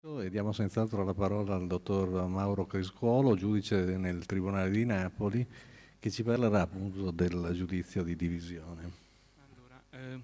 E diamo senz'altro la parola al dottor Mauro Criscuolo, giudice nel Tribunale di Napoli, che ci parlerà appunto del giudizio di divisione. Allora, eh, non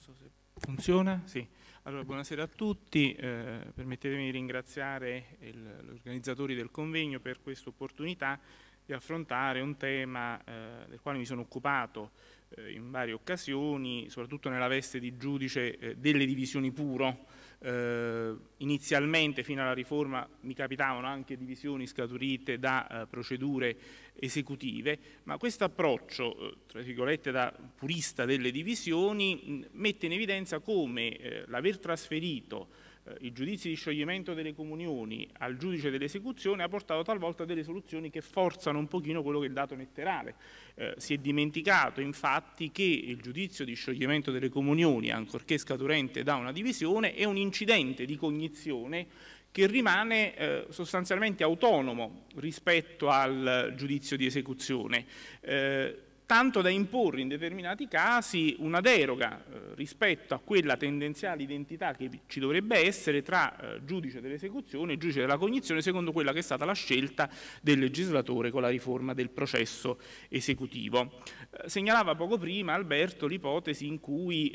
so se funziona, sì. Allora, buonasera a tutti, eh, permettetemi di ringraziare gli organizzatori del convegno per questa opportunità di affrontare un tema eh, del quale mi sono occupato eh, in varie occasioni, soprattutto nella veste di giudice eh, delle divisioni puro. Eh, inizialmente fino alla riforma mi capitavano anche divisioni scaturite da eh, procedure esecutive, ma questo approccio, eh, tra virgolette, da purista delle divisioni mette in evidenza come l'aver trasferito eh, i giudizi di scioglimento delle comunioni al giudice dell'esecuzione ha portato talvolta a delle soluzioni che forzano un pochino quello che è il dato letterale. Eh, si è dimenticato infatti che il giudizio di scioglimento delle comunioni, ancorché scaturente da una divisione, è un incidente di cognizione che rimane eh, sostanzialmente autonomo rispetto al giudizio di esecuzione. Eh, tanto da imporre in determinati casi una deroga eh, rispetto a quella tendenziale identità che ci dovrebbe essere tra eh, giudice dell'esecuzione e giudice della cognizione secondo quella che è stata la scelta del legislatore con la riforma del processo esecutivo. Eh, segnalava poco prima Alberto l'ipotesi in cui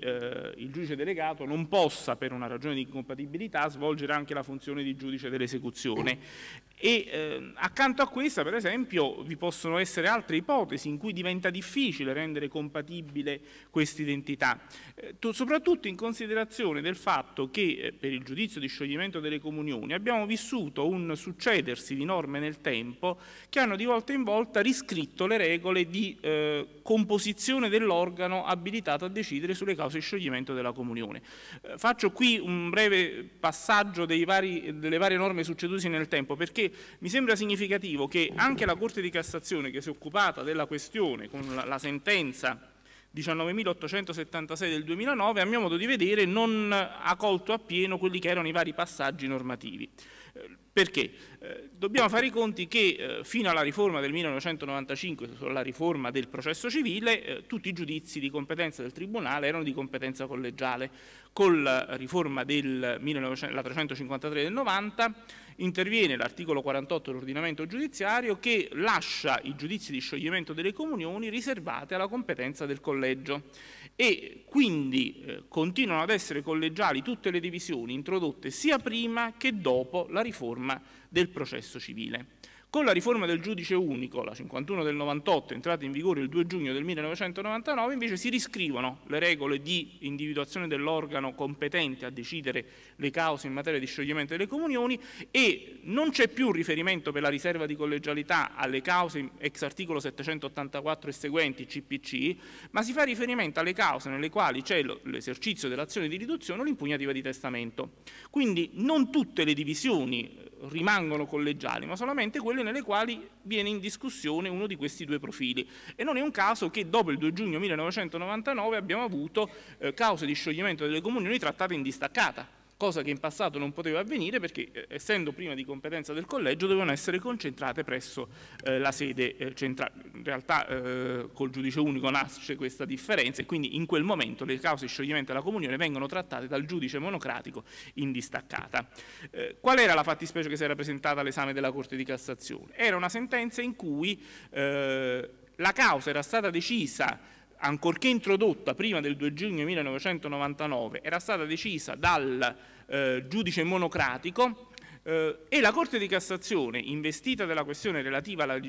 il giudice delegato non possa per una ragione di incompatibilità svolgere anche la funzione di giudice dell'esecuzione e ehm, accanto a questa per esempio vi possono essere altre ipotesi in cui diventa difficile difficile rendere compatibile questa identità, eh, soprattutto in considerazione del fatto che eh, per il giudizio di scioglimento delle comunioni abbiamo vissuto un succedersi di norme nel tempo che hanno di volta in volta riscritto le regole di eh, composizione dell'organo abilitato a decidere sulle cause di scioglimento della comunione. Eh, faccio qui un breve passaggio vari, delle varie norme succedute nel tempo perché mi sembra significativo che anche la Corte di Cassazione che si è occupata della questione con la, sentenza 19.876 del 2009, a mio modo di vedere, non ha colto appieno quelli che erano i vari passaggi normativi. Eh, perché? Eh, dobbiamo fare i conti che eh, fino alla riforma del 1995, sulla riforma del processo civile, tutti i giudizi di competenza del Tribunale erano di competenza collegiale. Con la riforma del 1953 del 90 interviene l'articolo 48 dell'ordinamento giudiziario che lascia i giudizi di scioglimento delle comunioni riservate alla competenza del collegio e quindi eh, continuano ad essere collegiali tutte le divisioni introdotte sia prima che dopo la riforma del processo civile. Con la riforma del giudice unico, la 51 del 98, entrata in vigore il 2 giugno del 1999, invece si riscrivono le regole di individuazione dell'organo competente a decidere le cause in materia di scioglimento delle comunioni e non c'è più riferimento per la riserva di collegialità alle cause ex articolo 784 e seguenti CPC, ma si fa riferimento alle cause nelle quali c'è l'esercizio dell'azione di riduzione o l'impugnativa di testamento. Quindi non tutte le divisioni rimangono collegiali, ma solamente quelle nelle quali viene in discussione uno di questi due profili. E non è un caso che dopo il 2 giugno 1999 abbiamo avuto eh, cause di scioglimento delle comunioni trattate in distaccata, cosa che in passato non poteva avvenire perché eh, essendo prima di competenza del collegio dovevano essere concentrate presso eh, la sede eh, centrale. In realtà eh, col giudice unico nasce questa differenza e quindi in quel momento le cause di scioglimento della comunione vengono trattate dal giudice monocratico in distaccata. Eh, qual era la fattispecie che si era presentata all'esame della Corte di Cassazione? Era una sentenza in cui eh, la causa era stata decisa ancorché introdotta prima del 2 giugno 1999, era stata decisa dal eh, giudice monocratico eh, e la Corte di Cassazione, investita della questione relativa alla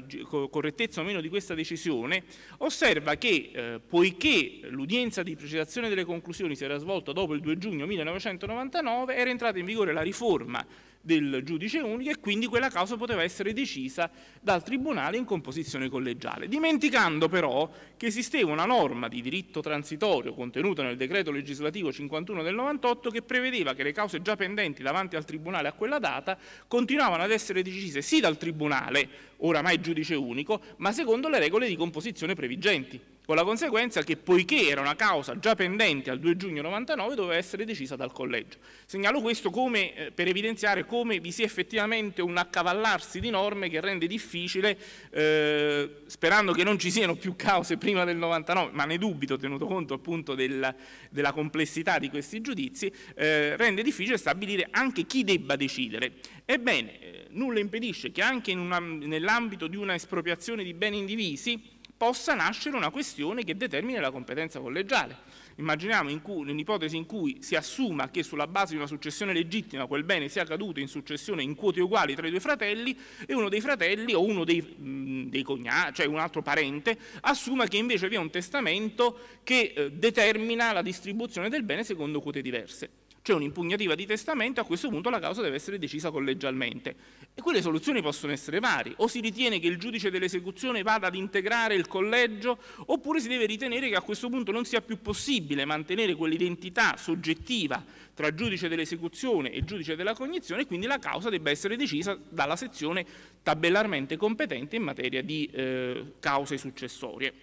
correttezza o meno di questa decisione, osserva che eh, poiché l'udienza di precisazione delle conclusioni si era svolta dopo il 2 giugno 1999, era entrata in vigore la riforma del giudice unico e quindi quella causa poteva essere decisa dal Tribunale in composizione collegiale, dimenticando però che esisteva una norma di diritto transitorio contenuta nel decreto legislativo 51 del 98 che prevedeva che le cause già pendenti davanti al Tribunale a quella data continuavano ad essere decise sì dal Tribunale, oramai giudice unico, ma secondo le regole di composizione previgenti con la conseguenza che poiché era una causa già pendente al 2 giugno 99 doveva essere decisa dal collegio. Segnalo questo come, eh, per evidenziare come vi sia effettivamente un accavallarsi di norme che rende difficile, eh, sperando che non ci siano più cause prima del 99, ma ne dubito tenuto conto appunto del, della complessità di questi giudizi, eh, rende difficile stabilire anche chi debba decidere. Ebbene, eh, nulla impedisce che anche nell'ambito di una espropriazione di beni indivisi, possa nascere una questione che determina la competenza collegiale. Immaginiamo in cui, un'ipotesi in cui si assuma che sulla base di una successione legittima quel bene sia caduto in successione in quote uguali tra i due fratelli e uno dei fratelli o uno dei, mm, dei cognati, cioè un altro parente, assuma che invece vi è un testamento che eh, determina la distribuzione del bene secondo quote diverse c'è un'impugnativa di testamento, a questo punto la causa deve essere decisa collegialmente. E quelle soluzioni possono essere varie, o si ritiene che il giudice dell'esecuzione vada ad integrare il collegio, oppure si deve ritenere che a questo punto non sia più possibile mantenere quell'identità soggettiva tra giudice dell'esecuzione e giudice della cognizione, e quindi la causa debba essere decisa dalla sezione tabellarmente competente in materia di eh, cause successorie.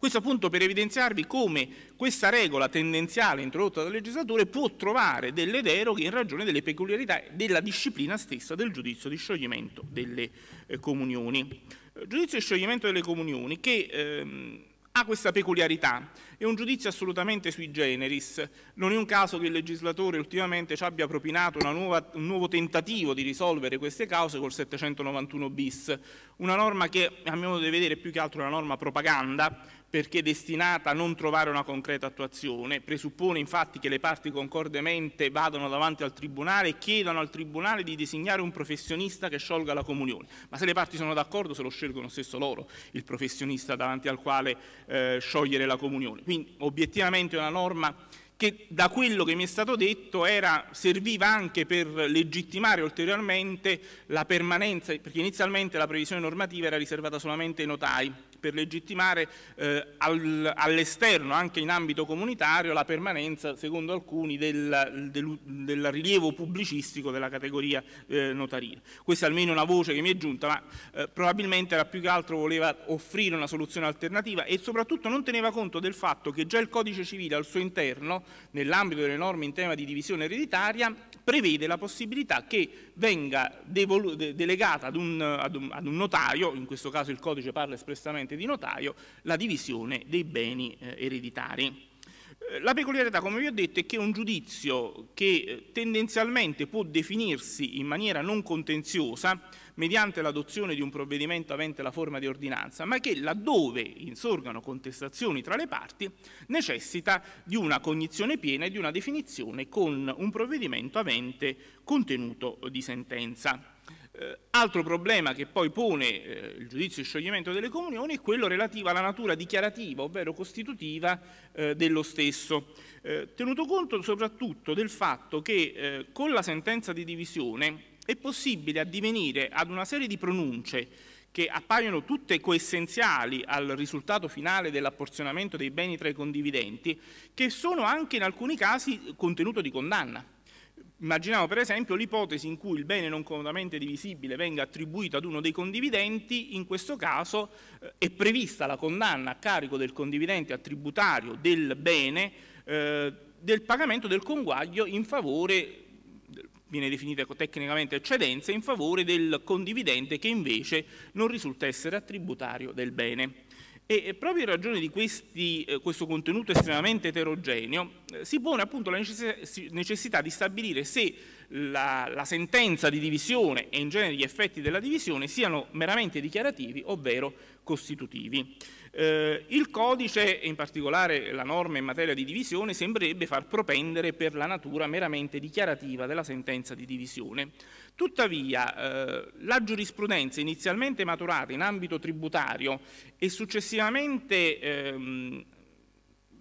Questo appunto per evidenziarvi come questa regola tendenziale introdotta dal legislatore può trovare delle deroghe in ragione delle peculiarità della disciplina stessa del giudizio di scioglimento delle eh, comunioni. Il eh, giudizio di scioglimento delle comunioni che ehm, ha questa peculiarità è un giudizio assolutamente sui generis. Non è un caso che il legislatore ultimamente ci abbia propinato nuova, un nuovo tentativo di risolvere queste cause col 791 bis, una norma che a mio modo di vedere è più che altro una norma propaganda perché destinata a non trovare una concreta attuazione, presuppone infatti che le parti concordemente vadano davanti al Tribunale e chiedano al Tribunale di designare un professionista che sciolga la comunione, ma se le parti sono d'accordo se lo scelgono stesso loro, il professionista davanti al quale eh, sciogliere la comunione quindi obiettivamente una norma che da quello che mi è stato detto era, serviva anche per legittimare ulteriormente la permanenza, perché inizialmente la previsione normativa era riservata solamente ai notai, per legittimare eh, al, all'esterno, anche in ambito comunitario, la permanenza, secondo alcuni, del, del, del rilievo pubblicistico della categoria eh, notarile. Questa è almeno una voce che mi è giunta, ma eh, probabilmente era più che altro voleva offrire una soluzione alternativa e soprattutto non teneva conto del fatto che già il codice civile al suo interno, nell'ambito delle norme in tema di divisione ereditaria, prevede la possibilità che venga delegata ad un, ad, un, ad un, notario, in questo caso il codice parla espressamente di notaio, la divisione dei beni eh, ereditari. La peculiarità, come vi ho detto, è che un giudizio che eh, tendenzialmente può definirsi in maniera non contenziosa mediante l'adozione di un provvedimento avente la forma di ordinanza, ma che laddove insorgano contestazioni tra le parti necessita di una cognizione piena e di una definizione con un provvedimento avente contenuto di sentenza. Eh, altro problema che poi pone eh, il giudizio di scioglimento delle comunioni è quello relativo alla natura dichiarativa, ovvero costitutiva, eh, dello stesso, eh, tenuto conto soprattutto del fatto che eh, con la sentenza di divisione è possibile addivenire ad una serie di pronunce che appaiono tutte coessenziali al risultato finale dell'apporzionamento dei beni tra i condividenti, che sono anche in alcuni casi contenuto di condanna. Immaginiamo per esempio l'ipotesi in cui il bene non comodamente divisibile venga attribuito ad uno dei condividenti, in questo caso eh, è prevista la condanna a carico del condividente attributario del bene eh, del pagamento del conguaglio in favore, viene definita tecnicamente eccedenza, in favore del condividente che invece non risulta essere attributario del bene. E proprio in ragione di questi, eh, questo contenuto estremamente eterogeneo eh, si pone appunto la necessità di stabilire se la, la, sentenza di divisione e in genere gli effetti della divisione siano meramente dichiarativi ovvero costitutivi. Eh, il codice, e in particolare la norma in materia di divisione, sembrerebbe far propendere per la natura meramente dichiarativa della sentenza di divisione. Tuttavia, eh, la giurisprudenza inizialmente maturata in ambito tributario e successivamente ehm,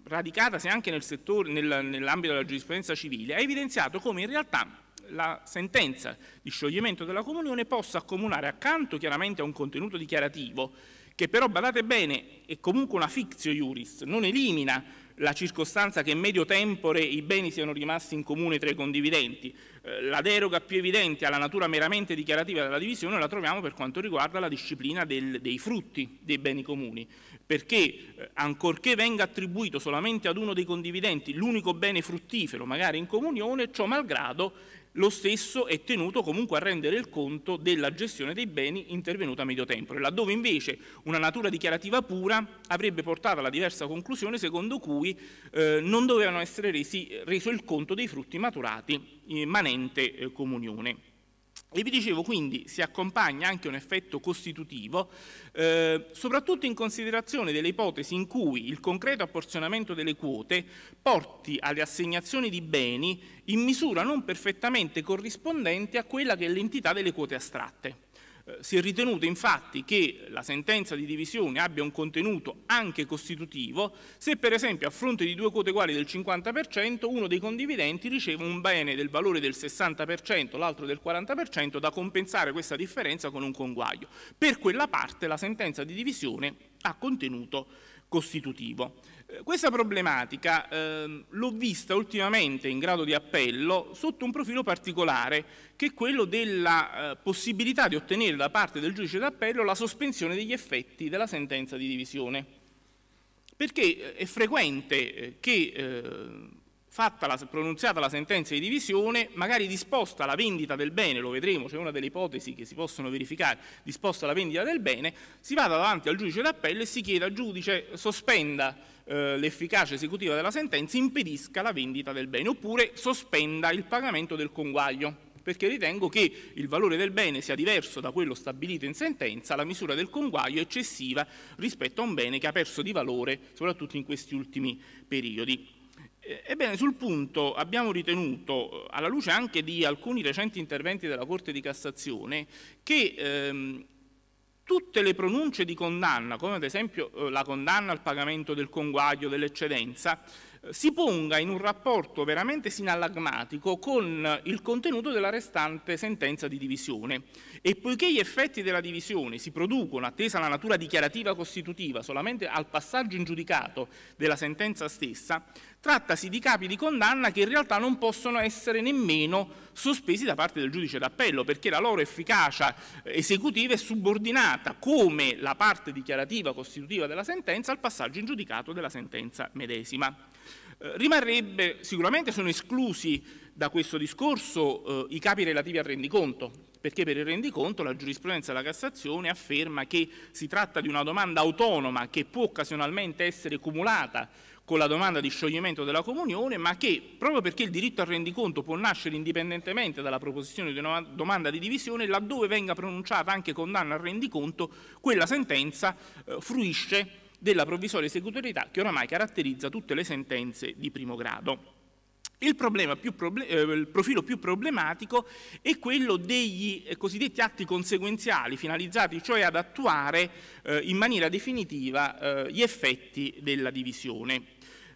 radicatasi anche nel settore, nel, nell'ambito della giurisprudenza civile, ha evidenziato come in realtà la sentenza di scioglimento della comunione possa accomunare accanto chiaramente a un contenuto dichiarativo che però, badate bene, è comunque una fictio iuris, non elimina la circostanza che in medio tempore i beni siano rimasti in comune tra i condividenti. Eh, la deroga più evidente alla natura meramente dichiarativa della divisione la troviamo per quanto riguarda la disciplina del, dei frutti dei beni comuni, perché eh, ancorché venga attribuito solamente ad uno dei condividenti l'unico bene fruttifero, magari in comunione, ciò malgrado lo stesso è tenuto comunque a rendere il conto della gestione dei beni intervenuta a medio tempore, laddove invece una natura dichiarativa pura avrebbe portato alla diversa conclusione secondo cui eh, non dovevano essere resi, reso il conto dei frutti maturati in eh, manente eh, comunione. E vi dicevo quindi si accompagna anche un effetto costitutivo, eh, soprattutto in considerazione delle ipotesi in cui il concreto apporzionamento delle quote porti alle assegnazioni di beni in misura non perfettamente corrispondente a quella che è l'entità delle quote astratte. Eh, si è ritenuto infatti che la sentenza di divisione abbia un contenuto anche costitutivo se per esempio a fronte di due quote uguali del 50% uno dei condividenti riceve un bene del valore del 60%, l'altro del 40% da compensare questa differenza con un conguaglio. Per quella parte la sentenza di divisione ha contenuto costitutivo. Eh, questa problematica ehm, l'ho vista ultimamente in grado di appello sotto un profilo particolare, che è quello della eh, possibilità di ottenere da parte del giudice d'appello la sospensione degli effetti della sentenza di divisione. Perché eh, è frequente eh, che eh, fatta la, pronunziata la sentenza di divisione, magari disposta la vendita del bene, lo vedremo, c'è cioè una delle ipotesi che si possono verificare, disposta la vendita del bene, si vada davanti al giudice d'appello e si chieda al giudice sospenda eh, l'efficacia esecutiva della sentenza, impedisca la vendita del bene, oppure sospenda il pagamento del conguaglio perché ritengo che il valore del bene sia diverso da quello stabilito in sentenza, la misura del conguaglio è eccessiva rispetto a un bene che ha perso di valore, soprattutto in questi ultimi periodi. Eh, ebbene, sul punto abbiamo ritenuto, eh, alla luce anche di alcuni recenti interventi della Corte di Cassazione, che ehm, tutte le pronunce di condanna, come ad esempio eh, la condanna al pagamento del conguaglio, dell'eccedenza, si ponga in un rapporto veramente sinallagmatico con il contenuto della restante sentenza di divisione e poiché gli effetti della divisione si producono attesa la natura dichiarativa costitutiva solamente al passaggio in giudicato della sentenza stessa, trattasi di capi di condanna che in realtà non possono essere nemmeno sospesi da parte del giudice d'appello perché la loro efficacia eh, esecutiva è subordinata come la parte dichiarativa costitutiva della sentenza al passaggio in giudicato della sentenza medesima. Eh, rimarrebbe, sicuramente sono esclusi da questo discorso eh, i capi relativi al rendiconto, perché per il rendiconto la giurisprudenza della Cassazione afferma che si tratta di una domanda autonoma che può occasionalmente essere cumulata con la domanda di scioglimento della comunione, ma che proprio perché il diritto al rendiconto può nascere indipendentemente dalla proposizione di una domanda di divisione, laddove venga pronunciata anche condanna al rendiconto, quella sentenza eh, fruisce della provvisoria esecutorietà che oramai caratterizza tutte le sentenze di primo grado. Il, più proble- eh, il profilo più problematico è quello degli eh, cosiddetti atti conseguenziali, finalizzati cioè ad attuare eh, in maniera definitiva eh, gli effetti della divisione.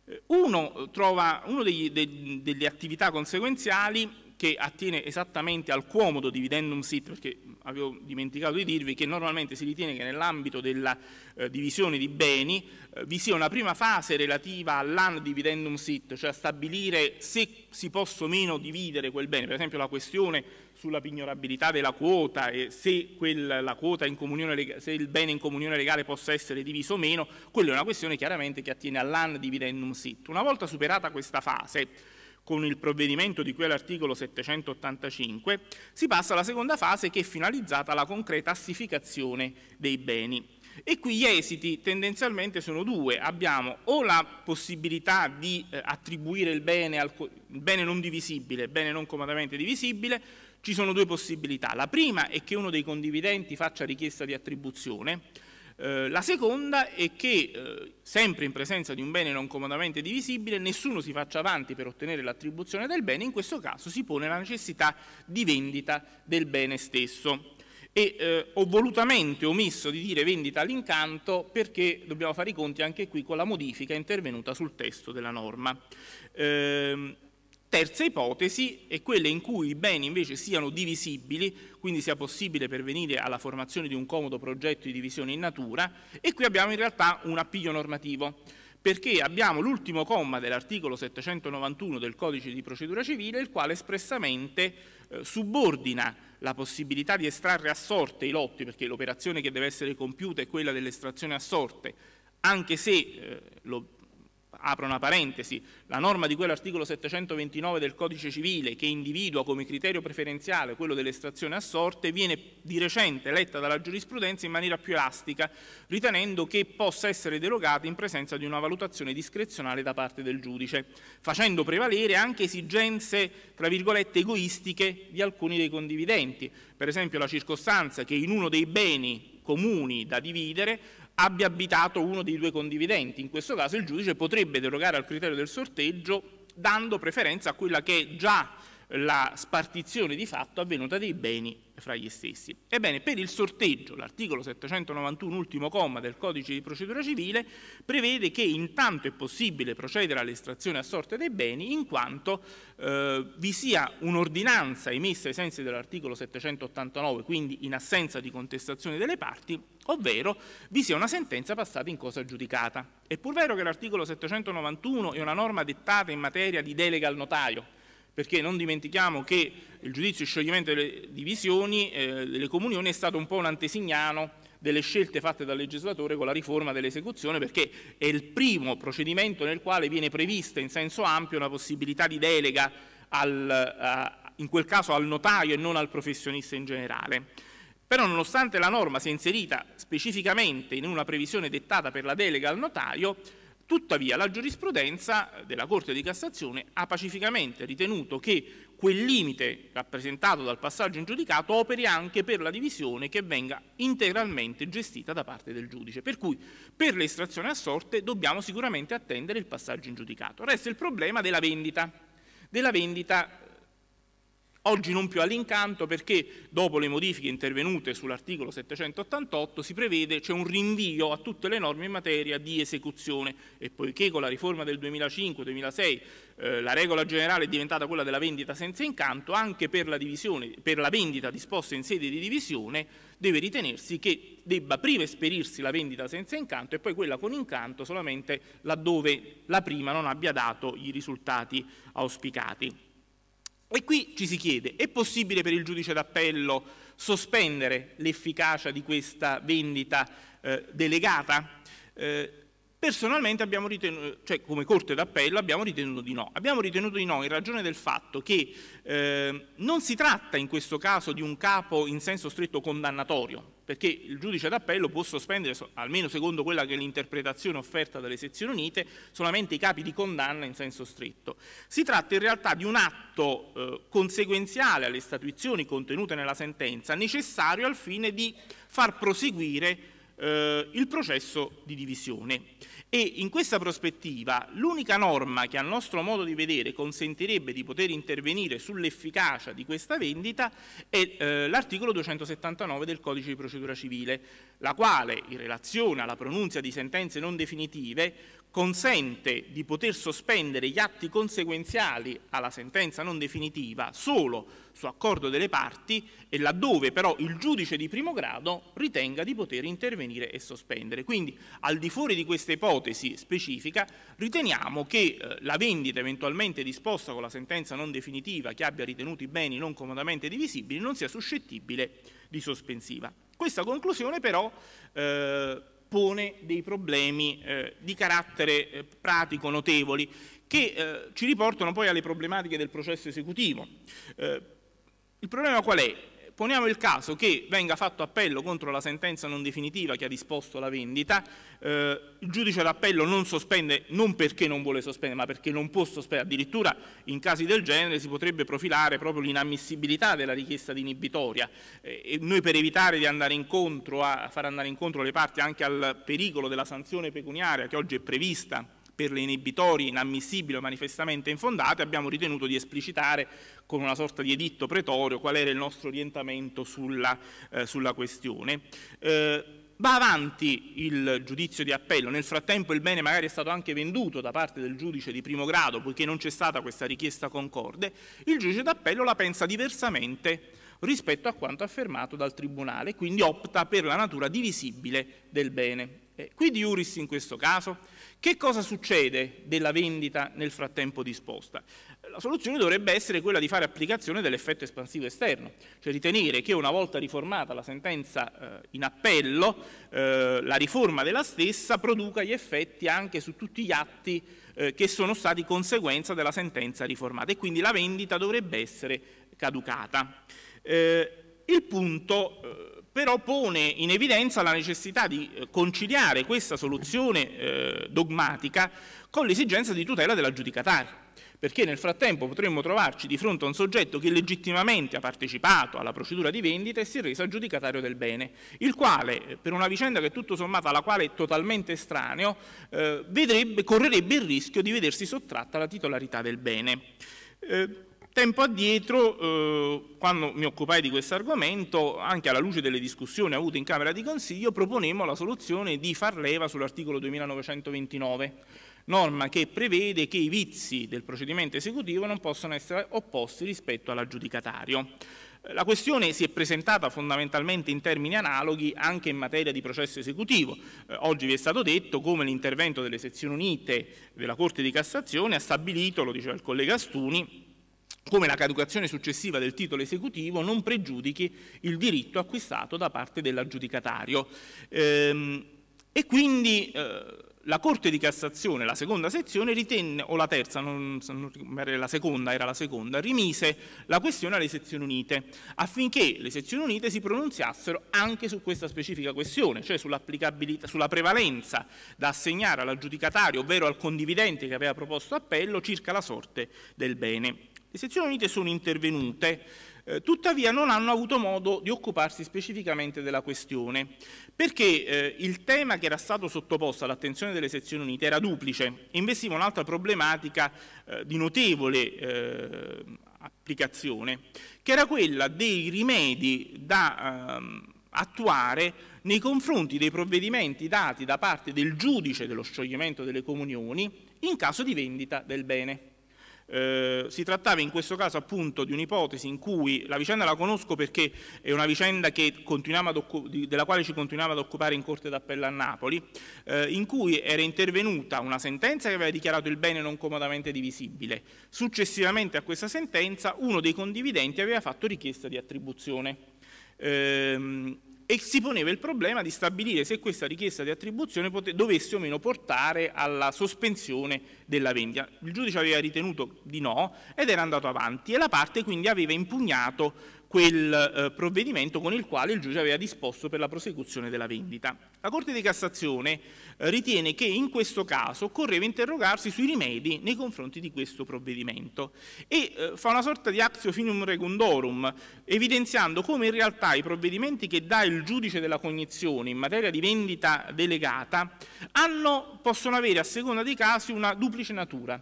Eh, uno, trova, uno degli, de, delle attività conseguenziali che attiene esattamente al quomodo dividendum sit, perché avevo dimenticato di dirvi che normalmente si ritiene che nell'ambito della eh, divisione di beni eh, vi sia una prima fase relativa all'an dividendum sit, cioè a stabilire se si possa o meno dividere quel bene, per esempio la questione sulla pignorabilità della quota e se, quel, quota legale, se il bene in comunione legale possa essere diviso o meno, quella è una questione chiaramente che attiene all'an dividendum sit. Una volta superata questa fase, con il provvedimento di quell'articolo 785, si passa alla seconda fase che è finalizzata alla concreta assificazione dei beni. E qui gli esiti tendenzialmente sono due. Abbiamo o la possibilità di eh, attribuire il bene, al, il bene non divisibile, il bene non comodamente divisibile, ci sono due possibilità. La prima è che uno dei condividenti faccia richiesta di attribuzione, eh, la seconda è che, eh, sempre in presenza di un bene non comodamente divisibile, nessuno si faccia avanti per ottenere l'attribuzione del bene, in questo caso si pone la necessità di vendita del bene stesso. E eh, ho volutamente omesso di dire vendita all'incanto perché dobbiamo fare i conti anche qui con la modifica intervenuta sul testo della norma. Ehm, Terza ipotesi è quella in cui i beni invece siano divisibili, quindi sia possibile pervenire alla formazione di un comodo progetto di divisione in natura e qui abbiamo in realtà un appiglio normativo perché abbiamo l'ultimo comma dell'articolo 791 del codice di procedura civile, il quale espressamente eh, subordina la possibilità di estrarre a sorte i lotti, perché l'operazione che deve essere compiuta è quella dell'estrazione a sorte, anche se eh, lo, apro una parentesi, la norma di quell'articolo 729 del Codice Civile che individua come criterio preferenziale quello dell'estrazione a sorte viene di recente letta dalla giurisprudenza in maniera più elastica, ritenendo che possa essere derogata in presenza di una valutazione discrezionale da parte del giudice, facendo prevalere anche esigenze, tra virgolette, egoistiche di alcuni dei condividenti. Per esempio la circostanza che in uno dei beni comuni da dividere abbia abitato uno dei due condividenti. In questo caso il giudice potrebbe derogare al criterio del sorteggio dando preferenza a quella che è già la spartizione di fatto avvenuta dei beni fra gli stessi. Ebbene, per il sorteggio, l'articolo 791, ultimo comma del codice di procedura civile, prevede che intanto è possibile procedere all'estrazione a sorte dei beni in quanto eh, vi sia un'ordinanza emessa ai sensi dell'articolo 789, quindi in assenza di contestazione delle parti, ovvero vi sia una sentenza passata in cosa giudicata. È pur vero che l'articolo 791 è una norma dettata in materia di delega al notaio, perché non dimentichiamo che il giudizio di scioglimento delle divisioni, eh, delle comunioni, è stato un po' un antesignano delle scelte fatte dal legislatore con la riforma dell'esecuzione, perché è il primo procedimento nel quale viene prevista in senso ampio una possibilità di delega al, a, in quel caso al notaio e non al professionista in generale. Però nonostante la norma sia inserita specificamente in una previsione dettata per la delega al notaio, Tuttavia la giurisprudenza della Corte di Cassazione ha pacificamente ritenuto che quel limite rappresentato dal passaggio in giudicato operi anche per la divisione che venga integralmente gestita da parte del giudice. Per cui per l'estrazione a sorte dobbiamo sicuramente attendere il passaggio in giudicato. Resta il problema della vendita, della vendita Oggi non più all'incanto perché dopo le modifiche intervenute sull'articolo 788 si prevede c'è un rinvio a tutte le norme in materia di esecuzione e poiché con la riforma del 2005-2006 eh, la regola generale è diventata quella della vendita senza incanto, anche per la, divisione, per la vendita disposta in sede di divisione deve ritenersi che debba prima esperirsi la vendita senza incanto e poi quella con incanto solamente laddove la prima non abbia dato i risultati auspicati. E qui ci si chiede, è possibile per il giudice d'appello sospendere l'efficacia di questa vendita eh, delegata? Eh, Personalmente abbiamo ritenuto, cioè come Corte d'Appello abbiamo ritenuto di no. Abbiamo ritenuto di no in ragione del fatto che eh, non si tratta in questo caso di un capo in senso stretto condannatorio, perché il giudice d'appello può sospendere, almeno secondo quella che è l'interpretazione offerta dalle sezioni unite, solamente i capi di condanna in senso stretto. Si tratta in realtà di un atto eh, conseguenziale alle statuizioni contenute nella sentenza, necessario al fine di far proseguire eh, il processo di divisione e in questa prospettiva l'unica norma che al nostro modo di vedere consentirebbe di poter intervenire sull'efficacia di questa vendita è eh, l'articolo 279 del codice di procedura civile, la quale in relazione alla pronunzia di sentenze non definitive consente di poter sospendere gli atti conseguenziali alla sentenza non definitiva solo su accordo delle parti e laddove però il giudice di primo grado ritenga di poter intervenire e sospendere. Quindi al di fuori di questa ipotesi specifica riteniamo che eh, la vendita eventualmente disposta con la sentenza non definitiva che abbia ritenuto i beni non comodamente divisibili non sia suscettibile di sospensiva. Questa conclusione però eh, pone dei problemi eh, di carattere eh, pratico notevoli che eh, ci riportano poi alle problematiche del processo esecutivo. Eh, il problema qual è? Poniamo il caso che venga fatto appello contro la sentenza non definitiva che ha disposto la vendita, eh, il giudice d'appello non sospende non perché non vuole sospendere, ma perché non può sospendere, addirittura in casi del genere si potrebbe profilare proprio l'inammissibilità della richiesta di inibitoria eh, e noi per evitare di andare incontro a far andare incontro le parti anche al pericolo della sanzione pecuniaria che oggi è prevista per le inibitorie inammissibili o manifestamente infondate, abbiamo ritenuto di esplicitare con una sorta di editto pretorio qual era il nostro orientamento sulla, eh, sulla questione. Eh, va avanti il giudizio di appello, nel frattempo il bene magari è stato anche venduto da parte del giudice di primo grado, poiché non c'è stata questa richiesta concorde, il giudice d'appello la pensa diversamente rispetto a quanto affermato dal Tribunale, quindi opta per la natura divisibile del bene. Eh, qui di Iuris in questo caso che cosa succede della vendita nel frattempo disposta? La soluzione dovrebbe essere quella di fare applicazione dell'effetto espansivo esterno, cioè ritenere che una volta riformata la sentenza eh, in appello, eh, la riforma della stessa produca gli effetti anche su tutti gli atti eh, che sono stati conseguenza della sentenza riformata e quindi la vendita dovrebbe essere caducata. Eh, il punto eh, però pone in evidenza la necessità di eh, conciliare questa soluzione eh, dogmatica con l'esigenza di tutela dell'aggiudicatario, perché nel frattempo potremmo trovarci di fronte a un soggetto che legittimamente ha partecipato alla procedura di vendita e si è reso aggiudicatario del bene, il quale, eh, per una vicenda che tutto sommato alla quale è totalmente estraneo, eh, vedrebbe, correrebbe il rischio di vedersi sottratta la titolarità del bene. Eh, Tempo addietro, eh, quando mi occupai di questo argomento, anche alla luce delle discussioni avute in Camera di Consiglio, proponemmo la soluzione di far leva sull'articolo 2929, norma che prevede che i vizi del procedimento esecutivo non possono essere opposti rispetto all'aggiudicatario. La questione si è presentata fondamentalmente in termini analoghi anche in materia di processo esecutivo. Eh, oggi vi è stato detto come l'intervento delle sezioni unite della Corte di Cassazione ha stabilito, lo diceva il collega Stuni, come la caducazione successiva del titolo esecutivo non pregiudichi il diritto acquistato da parte dell'aggiudicatario. Ehm, e quindi eh, la Corte di Cassazione, la seconda sezione, ritenne, o la terza, non, era la seconda, era la seconda, rimise la questione alle sezioni unite, affinché le sezioni unite si pronunziassero anche su questa specifica questione, cioè sulla prevalenza da assegnare all'aggiudicatario, ovvero al condividente che aveva proposto appello, circa la sorte del bene. Le sezioni unite sono intervenute, eh, tuttavia non hanno avuto modo di occuparsi specificamente della questione, perché eh, il tema che era stato sottoposto all'attenzione delle sezioni unite era duplice, investiva un'altra problematica eh, di notevole eh, applicazione, che era quella dei rimedi da ehm, attuare nei confronti dei provvedimenti dati da parte del giudice dello scioglimento delle comunioni in caso di vendita del bene. Eh, si trattava in questo caso appunto di un'ipotesi in cui la vicenda la conosco perché è una vicenda della quale ci continuiamo ad occupare in Corte d'Appello a Napoli, eh, in cui era intervenuta una sentenza che aveva dichiarato il bene non comodamente divisibile. Successivamente a questa sentenza uno dei condividenti aveva fatto richiesta di attribuzione. Eh, e si poneva il problema di stabilire se questa richiesta di attribuzione dovesse o meno portare alla sospensione della vendita. Il giudice aveva ritenuto di no ed era andato avanti e la parte quindi aveva impugnato quel eh, provvedimento con il quale il giudice aveva disposto per la prosecuzione della vendita. La Corte di Cassazione eh, ritiene che in questo caso occorreva interrogarsi sui rimedi nei confronti di questo provvedimento e eh, fa una sorta di axio finum regundorum, evidenziando come in realtà i provvedimenti che dà il giudice della cognizione in materia di vendita delegata hanno, possono avere a seconda dei casi una duplice natura.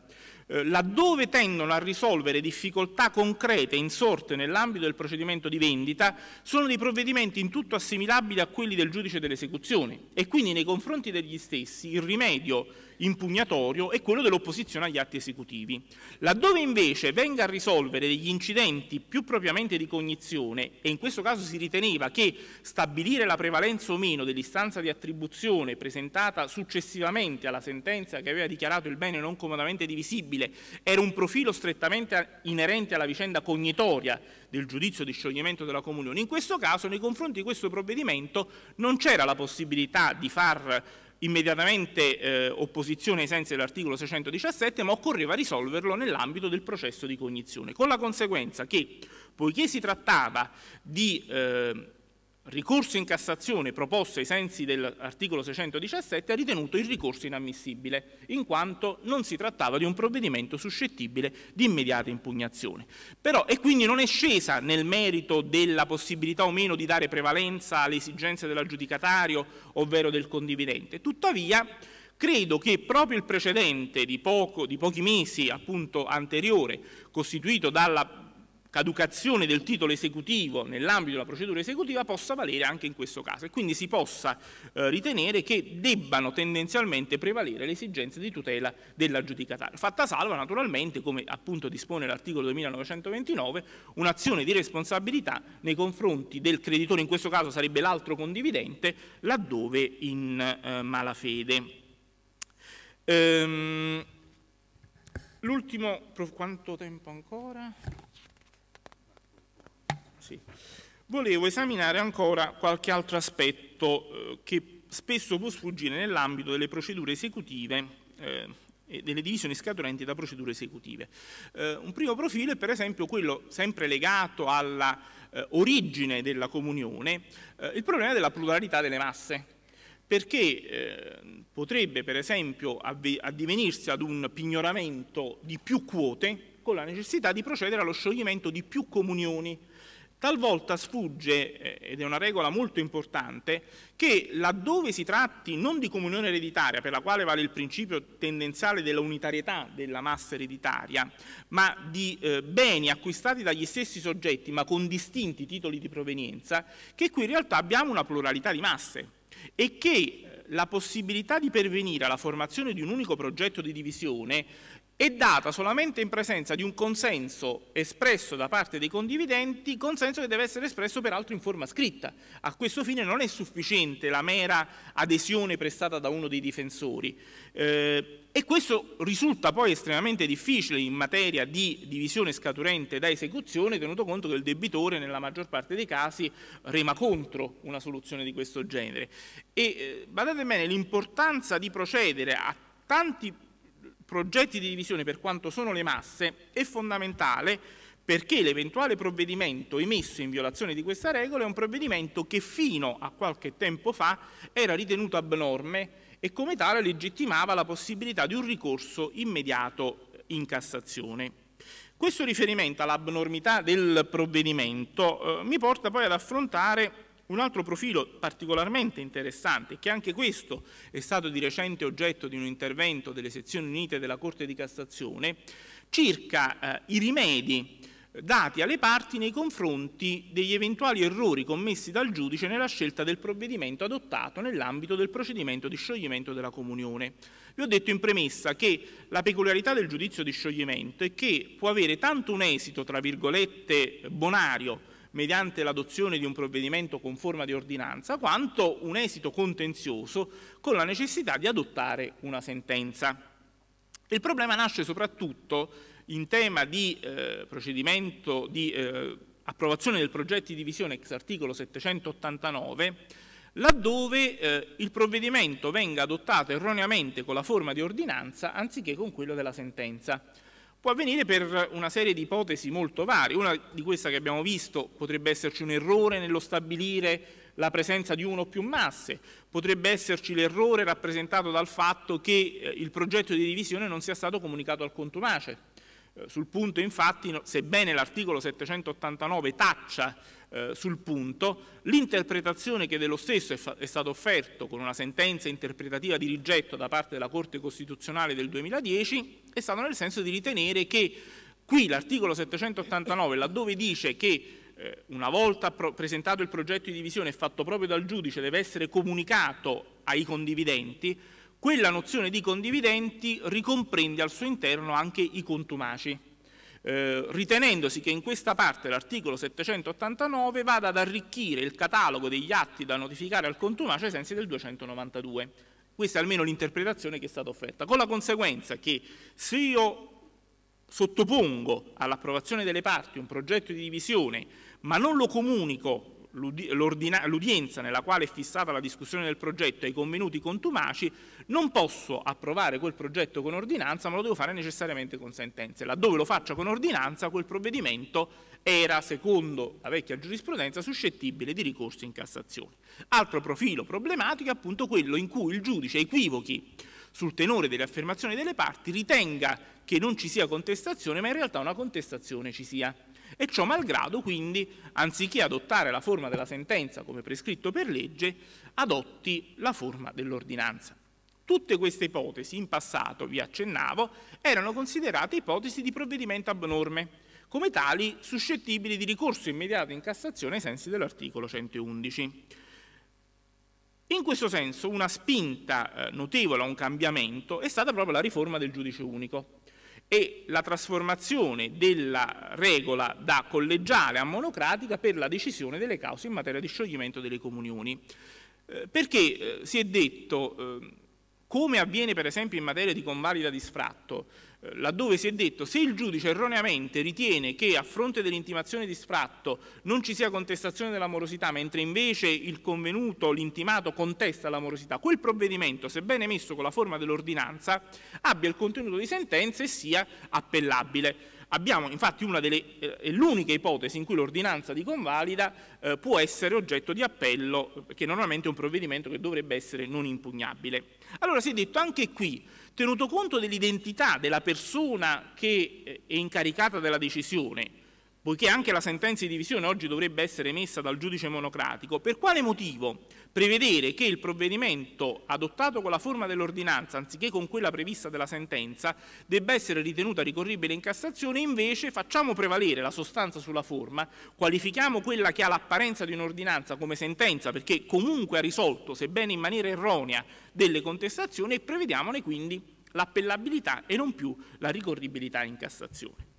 Eh, laddove tendono a risolvere difficoltà concrete insorte nell'ambito del procedimento di vendita, sono dei provvedimenti in tutto assimilabili a quelli del giudice dell'esecuzione e quindi nei confronti degli stessi il rimedio impugnatorio e quello dell'opposizione agli atti esecutivi. Laddove invece venga a risolvere degli incidenti più propriamente di cognizione, e in questo caso si riteneva che stabilire la prevalenza o meno dell'istanza di attribuzione presentata successivamente alla sentenza che aveva dichiarato il bene non comodamente divisibile era un profilo strettamente inerente alla vicenda cognitoria del giudizio di scioglimento della comunione, in questo caso nei confronti di questo provvedimento non c'era la possibilità di far immediatamente eh, opposizione ai sensi dell'articolo 617, ma occorreva risolverlo nell'ambito del processo di cognizione, con la conseguenza che, poiché si trattava di eh, ricorso in Cassazione proposto ai sensi dell'articolo 617 ha ritenuto il ricorso inammissibile, in quanto non si trattava di un provvedimento suscettibile di immediata impugnazione. Però, e quindi non è scesa nel merito della possibilità o meno di dare prevalenza alle esigenze dell'aggiudicatario, ovvero del condividente. Tuttavia, Credo che proprio il precedente di, poco, di pochi mesi appunto, anteriore, costituito dalla caducazione del titolo esecutivo nell'ambito della procedura esecutiva possa valere anche in questo caso e quindi si possa eh, ritenere che debbano tendenzialmente prevalere le esigenze di tutela dell'aggiudicatario. Fatta salva naturalmente, come appunto dispone l'articolo 2929, un'azione di responsabilità nei confronti del creditore, in questo caso sarebbe l'altro condividente, laddove in eh, malafede. Ehm, l'ultimo, quanto tempo ancora? Sì. Volevo esaminare ancora qualche altro aspetto eh, che spesso può sfuggire nell'ambito delle procedure esecutive eh, e delle divisioni scaturenti da procedure esecutive. Eh, un primo profilo è per esempio quello sempre legato all'origine eh, della comunione, eh, il problema della pluralità delle masse perché eh, potrebbe per esempio addivenirsi ad un pignoramento di più quote con la necessità di procedere allo scioglimento di più comunioni Talvolta sfugge, eh, ed è una regola molto importante, che laddove si tratti non di comunione ereditaria, per la quale vale il principio tendenziale della unitarietà della massa ereditaria, ma di eh, beni acquistati dagli stessi soggetti, ma con distinti titoli di provenienza, che qui in realtà abbiamo una pluralità di masse e che eh, la possibilità di pervenire alla formazione di un unico progetto di divisione è data solamente in presenza di un consenso espresso da parte dei condividenti, consenso che deve essere espresso peraltro in forma scritta. A questo fine non è sufficiente la mera adesione prestata da uno dei difensori eh, e questo risulta poi estremamente difficile in materia di divisione scaturente da esecuzione, tenuto conto che il debitore nella maggior parte dei casi rema contro una soluzione di questo genere. E eh, badate bene l'importanza di procedere a tanti progetti di divisione per quanto sono le masse è fondamentale perché l'eventuale provvedimento emesso in violazione di questa regola è un provvedimento che fino a qualche tempo fa era ritenuto abnorme e come tale legittimava la possibilità di un ricorso immediato in Cassazione. Questo riferimento all'abnormità del provvedimento eh, mi porta poi ad affrontare un altro profilo particolarmente interessante, che anche questo è stato di recente oggetto di un intervento delle sezioni unite della Corte di Cassazione, circa eh, i rimedi eh, dati alle parti nei confronti degli eventuali errori commessi dal giudice nella scelta del provvedimento adottato nell'ambito del procedimento di scioglimento della comunione. Vi ho detto in premessa che la peculiarità del giudizio di scioglimento è che può avere tanto un esito, tra virgolette, bonario, mediante l'adozione di un provvedimento con forma di ordinanza, quanto un esito contenzioso con la necessità di adottare una sentenza. Il problema nasce soprattutto in tema di eh, procedimento di eh, approvazione del progetto di visione ex articolo 789 laddove eh, il provvedimento venga adottato erroneamente con la forma di ordinanza anziché con quello della sentenza. Può avvenire per una serie di ipotesi molto varie. Una di queste che abbiamo visto potrebbe esserci un errore nello stabilire la presenza di uno o più masse, potrebbe esserci l'errore rappresentato dal fatto che eh, il progetto di divisione non sia stato comunicato al contumace, eh, sul punto infatti, sebbene l'articolo 789 taccia eh, sul punto, l'interpretazione che dello stesso è, è stata offerta con una sentenza interpretativa di rigetto da parte della Corte Costituzionale del 2010 è stata nel senso di ritenere che qui l'articolo 789, laddove dice che eh, una volta presentato il progetto di divisione fatto proprio dal giudice deve essere comunicato ai condividenti, quella nozione di condividenti ricomprende al suo interno anche i contumaci, eh, ritenendosi che in questa parte l'articolo 789 vada ad arricchire il catalogo degli atti da notificare al contumace ai sensi del 292. Questa è almeno l'interpretazione che è stata offerta, con la conseguenza che se io sottopongo all'approvazione delle parti un progetto di divisione, ma non lo comunico l'udienza nella quale è fissata la discussione del progetto e i convenuti contumaci, non posso approvare quel progetto con ordinanza, ma lo devo fare necessariamente con sentenze. Laddove lo faccia con ordinanza, quel provvedimento era, secondo la vecchia giurisprudenza, suscettibile di ricorso in Cassazione. Altro profilo problematico è appunto quello in cui il giudice equivochi sul tenore delle affermazioni delle parti, ritenga che non ci sia contestazione, ma in realtà una contestazione ci sia. E ciò malgrado, quindi, anziché adottare la forma della sentenza come prescritto per legge, adotti la forma dell'ordinanza. Tutte queste ipotesi, in passato vi accennavo, erano considerate ipotesi di provvedimento abnorme, come tali suscettibili di ricorso immediato in Cassazione ai sensi dell'articolo 111. In questo senso una spinta eh, notevole a un cambiamento è stata proprio la riforma del giudice unico, e la trasformazione della regola da collegiale a monocratica per la decisione delle cause in materia di scioglimento delle comunioni. Eh, perché eh, si è detto, eh, come avviene per esempio in materia di convalida di sfratto, laddove si è detto se il giudice erroneamente ritiene che a fronte dell'intimazione di sfratto non ci sia contestazione dell'amorosità, mentre invece il convenuto, l'intimato contesta l'amorosità, quel provvedimento, sebbene messo con la forma dell'ordinanza, abbia il contenuto di sentenza e sia appellabile. Abbiamo infatti una delle, eh, l'unica ipotesi in cui l'ordinanza di convalida eh, può essere oggetto di appello, che normalmente è un provvedimento che dovrebbe essere non impugnabile. Allora si è detto anche qui tenuto conto dell'identità della persona che eh, è incaricata della decisione, poiché anche la sentenza di divisione oggi dovrebbe essere emessa dal giudice monocratico, per quale motivo prevedere che il provvedimento adottato con la forma dell'ordinanza, anziché con quella prevista della sentenza, debba essere ritenuta ricorribile in Cassazione, invece facciamo prevalere la sostanza sulla forma, qualifichiamo quella che ha l'apparenza di un'ordinanza come sentenza, perché comunque ha risolto, sebbene in maniera erronea, delle contestazioni e prevediamone quindi l'appellabilità e non più la ricorribilità in Cassazione.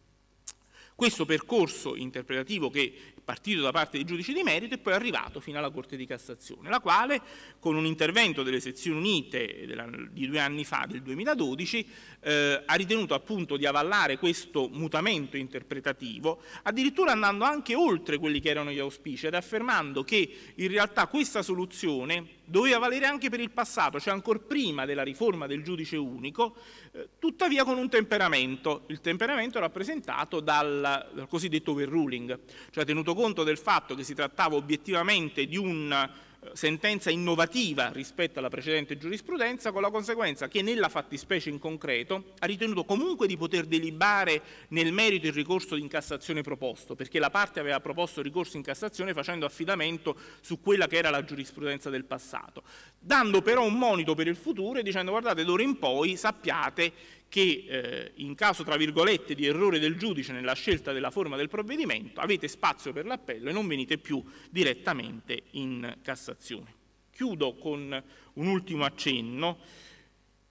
Questo percorso interpretativo che partito da parte dei giudici di merito e poi arrivato fino alla Corte di Cassazione, la quale con un intervento delle sezioni unite della, di due anni fa, del 2012, eh, ha ritenuto appunto di avallare questo mutamento interpretativo, addirittura andando anche oltre quelli che erano gli auspici ed affermando che in realtà questa soluzione doveva valere anche per il passato, cioè ancora prima della riforma del giudice unico, eh, tuttavia con un temperamento. Il temperamento rappresentato dal, dal cosiddetto overruling, cioè tenuto conto del fatto che si trattava obiettivamente di un sentenza innovativa rispetto alla precedente giurisprudenza, con la conseguenza che nella fattispecie in concreto ha ritenuto comunque di poter delibare nel merito il ricorso di incassazione proposto, perché la parte aveva proposto ricorso in Cassazione facendo affidamento su quella che era la giurisprudenza del passato, dando però un monito per il futuro e dicendo guardate d'ora in poi sappiate che eh, in caso tra virgolette di errore del giudice nella scelta della forma del provvedimento avete spazio per l'appello e non venite più direttamente in Cassazione. Chiudo con un ultimo accenno.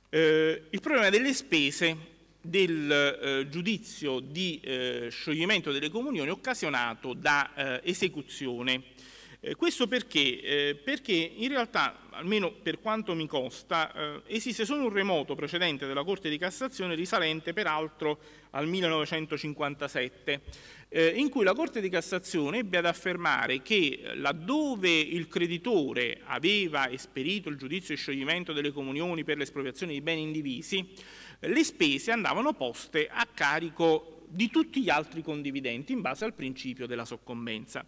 Eh, il problema delle spese del eh, giudizio di eh, scioglimento delle comunioni occasionato da eh, esecuzione eh, questo perché? Eh, perché in realtà, almeno per quanto mi costa, eh, esiste solo un remoto precedente della Corte di Cassazione risalente peraltro al 1957, eh, in cui la Corte di Cassazione ebbe ad affermare che eh, laddove il creditore aveva esperito il giudizio di scioglimento delle comunioni per l'espropriazione di beni indivisi, eh, le spese andavano poste a carico di tutti gli altri condividenti in base al principio della soccombenza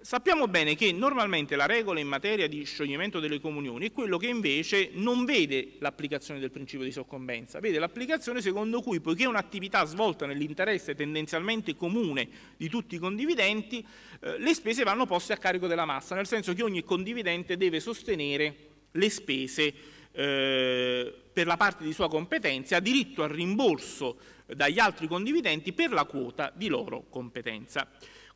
sappiamo bene che normalmente la regola in materia di scioglimento delle comunioni è quello che invece non vede l'applicazione del principio di soccombenza, vede l'applicazione secondo cui poiché è un'attività svolta nell'interesse tendenzialmente comune di tutti i condividenti, eh, le spese vanno poste a carico della massa, nel senso che ogni condividente deve sostenere le spese eh, per la parte di sua competenza, ha diritto al rimborso dagli altri condividenti per la quota di loro competenza.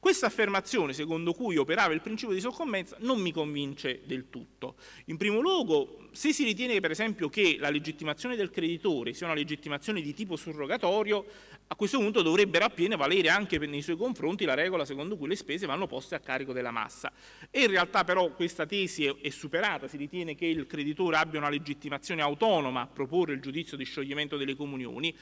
Questa affermazione, secondo cui operava il principio di soccombenza, non mi convince del tutto. In primo luogo, se si ritiene per esempio che la legittimazione del creditore sia una legittimazione di tipo surrogatorio, a questo punto dovrebbero appieno valere anche nei suoi confronti la regola secondo cui le spese vanno poste a carico della massa. E in realtà però questa tesi è superata, si ritiene che il creditore abbia una legittimazione autonoma a proporre il giudizio di scioglimento delle comunioni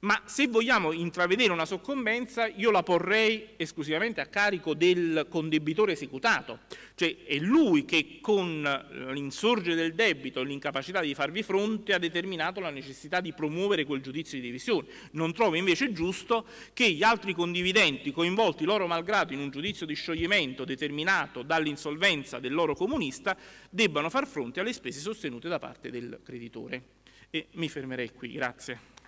ma se vogliamo intravedere una soccombenza io la porrei esclusivamente a carico del condebitore esecutato, cioè è lui che con eh, l'insorgere del debito e l'incapacità di farvi fronte ha determinato la necessità di promuovere quel giudizio di divisione. Non trovo invece giusto che gli altri condividenti coinvolti loro malgrado in un giudizio di scioglimento determinato dall'insolvenza del loro comunista debbano far fronte alle spese sostenute da parte del creditore. E mi fermerei qui, grazie.